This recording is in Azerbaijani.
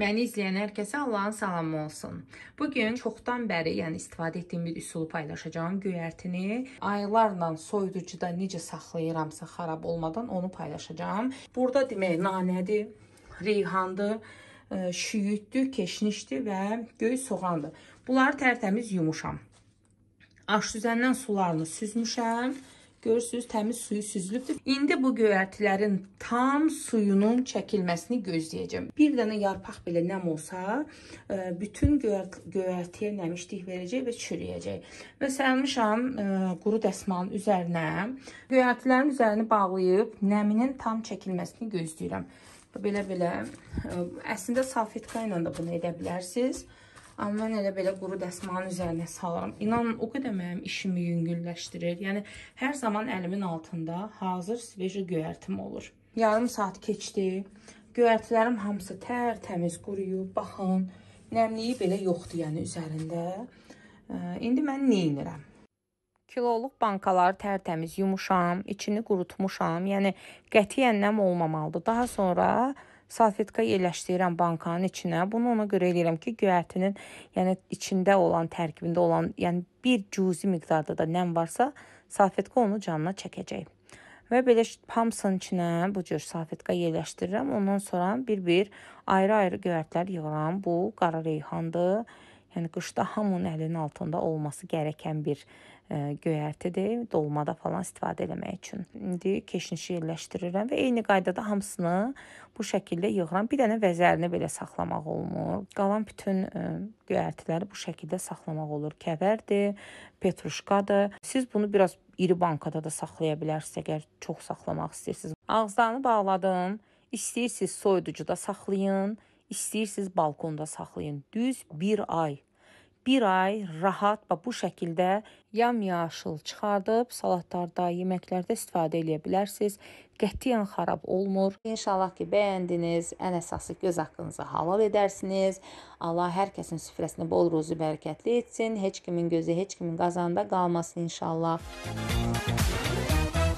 Məni izləyən hər kəsə Allahın salamı olsun. Bu gün çoxdan bəri, yəni istifadə etdiyim bir üsulu paylaşacağam. Göyərtini aylarla soyuducuda necə saxlayıramsa xarab olmadan onu paylaşacağam. Burada demək nanədir, reyhandır, e, şüyüddür, keşnişdir və göy soğandır. Bunları tərtəmiz yumuşam. Aş düzəndən sularını süzmüşəm. Görürsünüz, təmiz suyu süzülübdür. İndi bu göyərtilərin tam suyunun çəkilməsini gözləyəcəm. Bir dənə yarpaq belə nəm olsa, e, bütün göyərtiyə nəmişlik verəcək və çürüyəcək. Və sərmişam e, quru dəsmalın üzərinə, göyərtilərin üzərini bağlayıb nəminin tam çəkilməsini gözləyirəm. Belə-belə, e, əslində salfetka ilə də bunu edə bilərsiniz. Amma mən elə belə quru dəsmalın üzərinə salıram. İnanın, o qədər mənim işimi yüngülləşdirir. Yəni, hər zaman əlimin altında hazır sveji göyərtim olur. Yarım saat keçdi. Göyərtilərim hamısı tərtəmiz quruyub. Baxın, nəmliyi belə yoxdur yəni üzərində. İndi mən nə edirəm? Kiloluq bankaları tərtəmiz yumuşam, içini qurutmuşam. Yəni qətiyyən nəm olmamalıdır. Daha sonra salfetka yerləşdirirəm bankanın içinə. Bunu ona görə eləyirəm ki, göyərtinin, yəni içində olan, tərkibində olan, yəni bir cüzi miqdarda da nəm varsa, salfetka onu canına çəkəcək. Və belə hamısının içinə bu cür salfetka yerləşdirirəm. Ondan sonra bir-bir ayrı-ayrı göyərtlər yığıram. Bu qara reyhandır. Yəni qışda hamının əlinin altında olması gərəkən bir e, göyərtidir, dolmada falan istifadə eləmək üçün. İndi keşnişi yerləşdirirəm və eyni qaydada hamısını bu şəkildə yığıram. Bir dənə vəzərini belə saxlamaq olmur. Qalan bütün e, göyərtiləri bu şəkildə saxlamaq olur. Kəvərdir, petruşkadır. Siz bunu biraz iri bankada da saxlaya bilərsiniz əgər çox saxlamaq istəyirsiniz. Ağızlarını bağladım. İstəyirsiniz soyuducuda saxlayın istəyirsiniz balkonda saxlayın. Düz 1 ay. 1 ay rahat və bu şəkildə yamyaşıl çıxardıb salatlarda, yeməklərdə istifadə edə bilərsiniz. Qətiyyən xarab olmur. İnşallah ki, bəyəndiniz. Ən əsası göz haqqınızı halal edərsiniz. Allah hər kəsin süfrəsini bol ruzu bərəkətli etsin. Heç kimin gözü heç kimin qazanda qalmasın inşallah. Müzik